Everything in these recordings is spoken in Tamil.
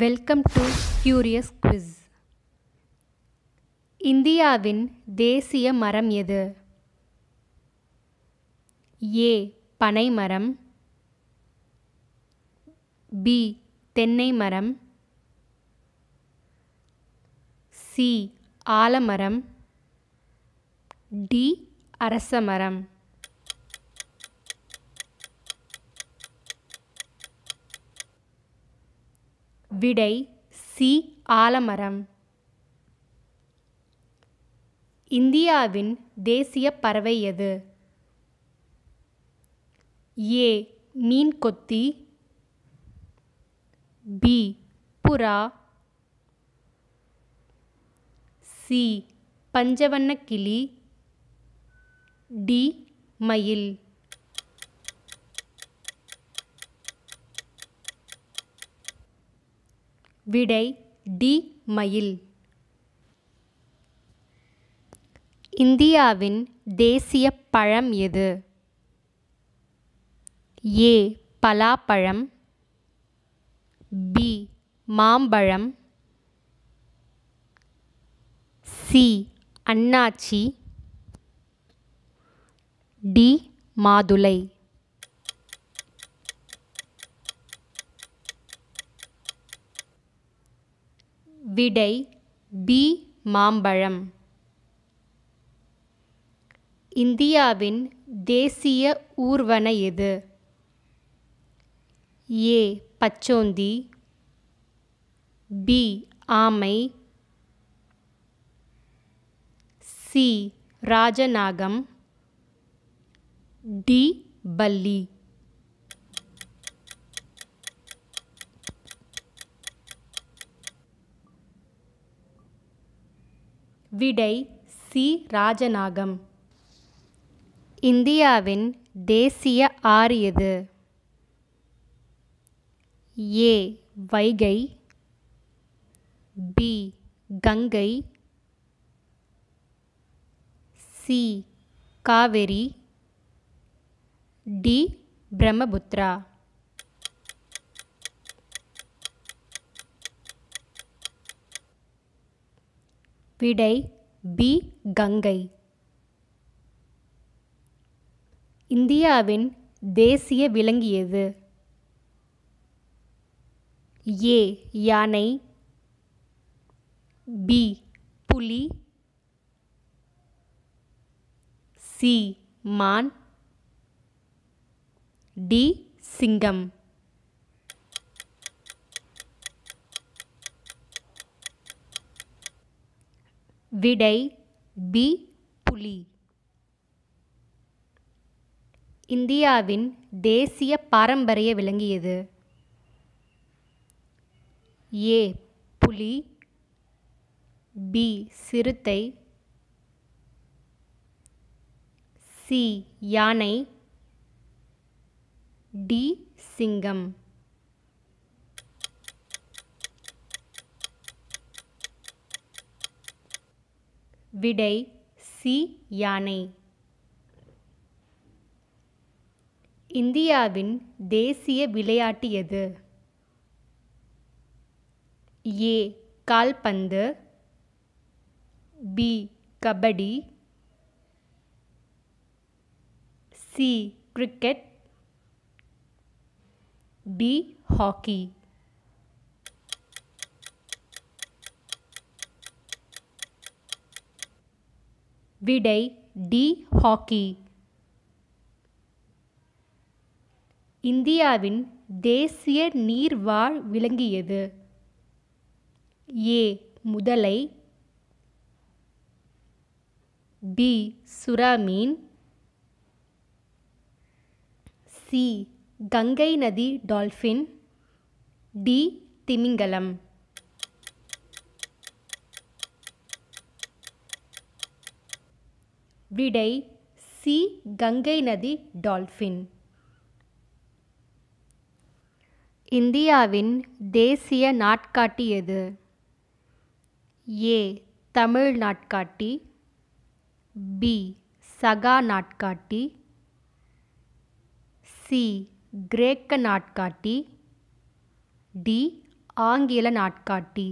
வெல்கம் டு கியூரியஸ் குவிஸ் இந்தியாவின் தேசிய மரம் எது ஏ பனை மரம் பி தென்னை மரம் சி ஆலமரம் டி அரச மரம் விடை சி ஆலமரம் இந்தியாவின் தேசிய பறவை எது ஏ மீன்கொத்தி பி புறா சி பஞ்சவண்ண கிளி டி மயில் விடை டி மயில் இந்தியாவின் தேசிய பழம் எது ஏ பலாப்பழம் பி மாம்பழம் சி அண்ணாச்சி டி மாதுளை விடை பி மாம்பழம் இந்தியாவின் தேசிய ஊர்வன எது ஏ பச்சோந்தி பி ஆமை சி ராஜநாகம் டி பல்லி விடை சி ராஜநாகம் இந்தியாவின் தேசிய ஆறு எது A Vaigai B Ganga C Kaveri D Brahmaputra விடை பி கங்கை இந்தியாவின் தேசிய விலங்கியது ஏ யானை பி புலி சி மான் டி சிங்கம் விடை பி புலி இந்தியாவின் தேசிய பாரம்பரிய விலங்கு எது ஏ புலி பி சிறுத்தை சி யானை டி சிங்கம் விடை சி யானை இந்தியாவின் தேசிய விளையாட்டு எது ஏ கால்பந்து B kabaddi C cricket B hockey விடை டி ஹாக்கி இந்தியாவின் தேசிய நீர்வாழ் விளங்கியது ஏ முதலை பி சுறாமீன் சி கங்கை நதி டால்ஃபின் டி திமிங்கலம் விடை சி கங்கை நதி டால்ஃபின் இந்தியாவின் தேசிய நாட்காட்டி எது ஏ தமிழ் நாட்காட்டி பி சகா நாட்காட்டி சி கிரேக்க நாட்காட்டி டி ஆங்கில நாட்காட்டி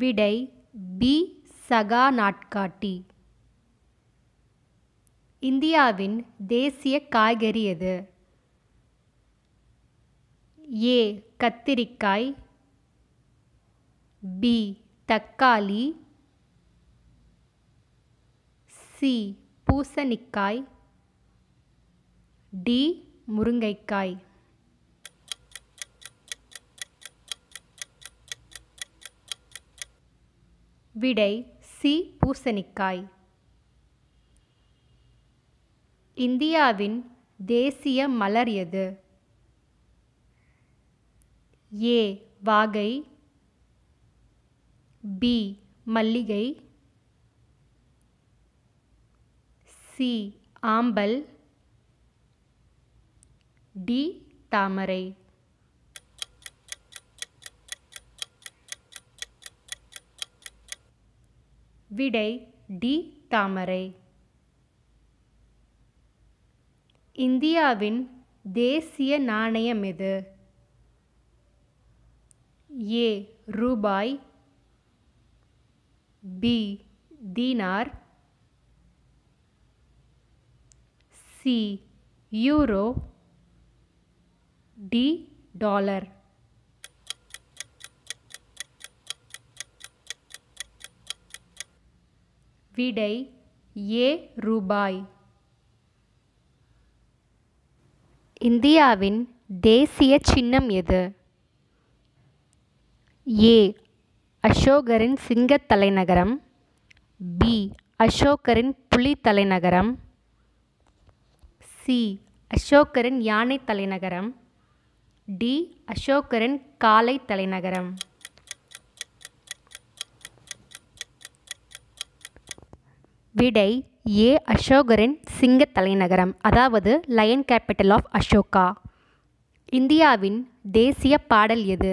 விடை பி சகா நாட்காட்டி இந்தியாவின் தேசிய காய்கறி எது ஏ கத்திரிக்காய் பி தக்காளி சி பூசணிக்காய் டி முருங்கைக்காய் விடை சி பூசணிக்காய் இந்தியாவின் தேசிய மலர் எது ஏ வாகை பி மல்லிகை சி ஆம்பல் டி தாமரை விடை டி தாமரை இந்தியாவின் தேசிய நாணயம் எது ஏ ரூபாய் பி தீனார் சி யூரோ டி டாலர் விடை ஏ ரூபாய் இந்தியாவின் தேசிய சின்னம் எது ஏ அசோகரின் சிங்கத் தலைநகரம் பி அசோகரின் புலி தலைநகரம் சி அசோகரின் யானை தலைநகரம் டி அசோகரின் காலை தலைநகரம் விடை ஏ அசோகரின் சிங்கத் தலைநகரம் அதாவது லயன் கேபிட்டல் ஆஃப் அசோகா இந்தியாவின் தேசிய பாடல் எது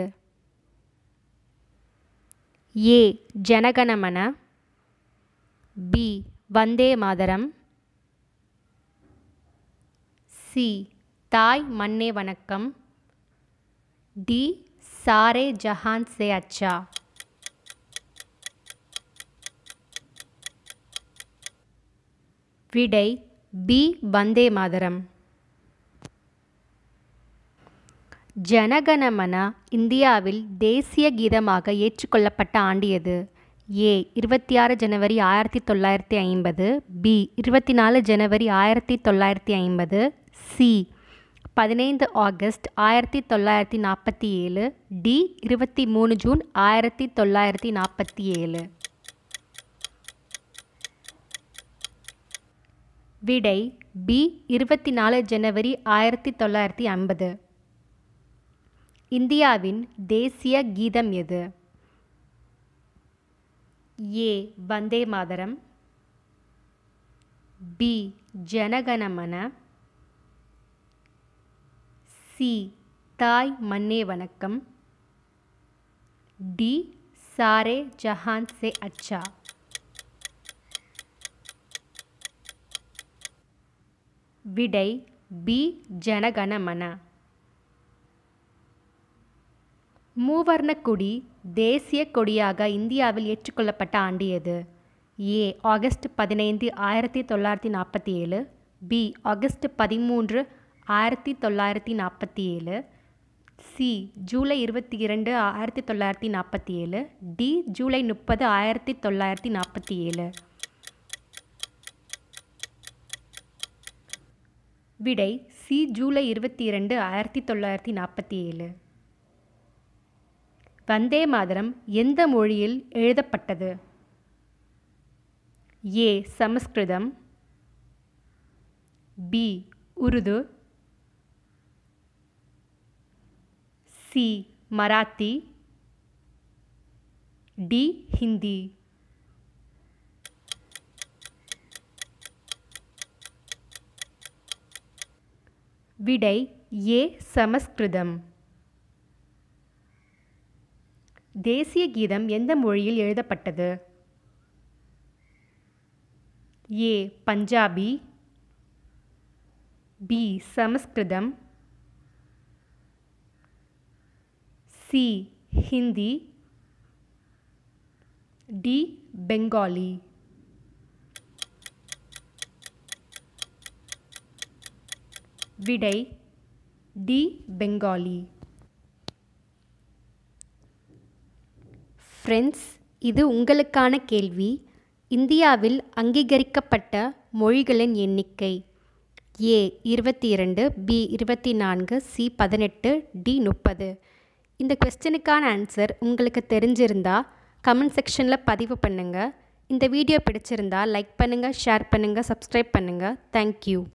A Jana Gana Mana B Vande Mataram C Thai Manne வணக்கம் டி சாரே ஜஹான் சே அச்சா விடை பி வந்தே மாதரம் ஜனகணமன இந்தியாவில் தேசிய கீதமாக ஏற்றுக்கொள்ளப்பட்ட ஆண்டியது ஏ இருபத்தி ஆறு ஜனவரி ஆயிரத்தி தொள்ளாயிரத்தி ஐம்பது பி இருபத்தி நாலு ஜனவரி ஆயிரத்தி தொள்ளாயிரத்தி ஐம்பது சி பதினைந்து ஆகஸ்ட் ஆயிரத்தி தொள்ளாயிரத்தி நாற்பத்தி ஏழு டி இருபத்தி மூணு ஜூன் ஆயிரத்தி தொள்ளாயிரத்தி நாற்பத்தி ஏழு விடை பி இருபத்தி நாலு ஜனவரி ஆயிரத்தி தொள்ளாயிரத்தி ஐம்பது இந்தியாவின் தேசிய கீதம் எது A Vande Mataram B Jana Gana Mana C Thai Manne வணக்கம் டி சாரே ஜஹான் சே அச்சா விடை பி ஜனகணமன மூவர்ணக்குடி தேசிய கொடியாக இந்தியாவில் ஏற்றுக்கொள்ளப்பட்ட ஆண்டு எது ஏ ஆகஸ்ட் பதினைந்து ஆயிரத்தி தொள்ளாயிரத்தி நாற்பத்தி ஏழு பி ஆகஸ்ட் பதிமூன்று ஆயிரத்தி தொள்ளாயிரத்தி நாற்பத்தி ஏழு சி ஜூலை இருபத்தி இரண்டு ஆயிரத்தி தொள்ளாயிரத்தி நாற்பத்தி ஏழு டி ஜூலை முப்பது ஆயிரத்தி தொள்ளாயிரத்தி நாற்பத்தி ஏழு விடை சி ஜூலை இருபத்தி இரண்டு ஆயிரத்தி தொள்ளாயிரத்தி நாற்பத்தி ஏழு வந்தே மாதரம் எந்த மொழியில் எழுதப்பட்டது A Sanskrit B Urdu C Marathi D Hindi விடை ஏ சமஸ்கிருதம் தேசிய கீதம் எந்த மொழியில் எழுதப்பட்டது A Punjabi B Sanskrit C Hindi D Bengali விடை டி பெங்காலி ஃப்ரெண்ட்ஸ் இது உங்களுக்கான கேள்வி இந்தியாவில் அங்கீகரிக்கப்பட்ட மொழிகளின் எண்ணிக்கை ஏ இருபத்தி இரண்டு பி இருபத்தி நான்கு சி பதினெட்டு டி முப்பது இந்த கொஸ்டினுக்கான ஆன்சர் உங்களுக்கு தெரிஞ்சிருந்தால் கமெண்ட் செக்ஷனில் பதிவு பண்ணுங்கள் இந்த வீடியோ பிடிச்சிருந்தா லைக் பண்ணுங்கள் ஷேர் பண்ணுங்கள் சப்ஸ்கிரைப் பண்ணுங்கள் தேங்க்யூ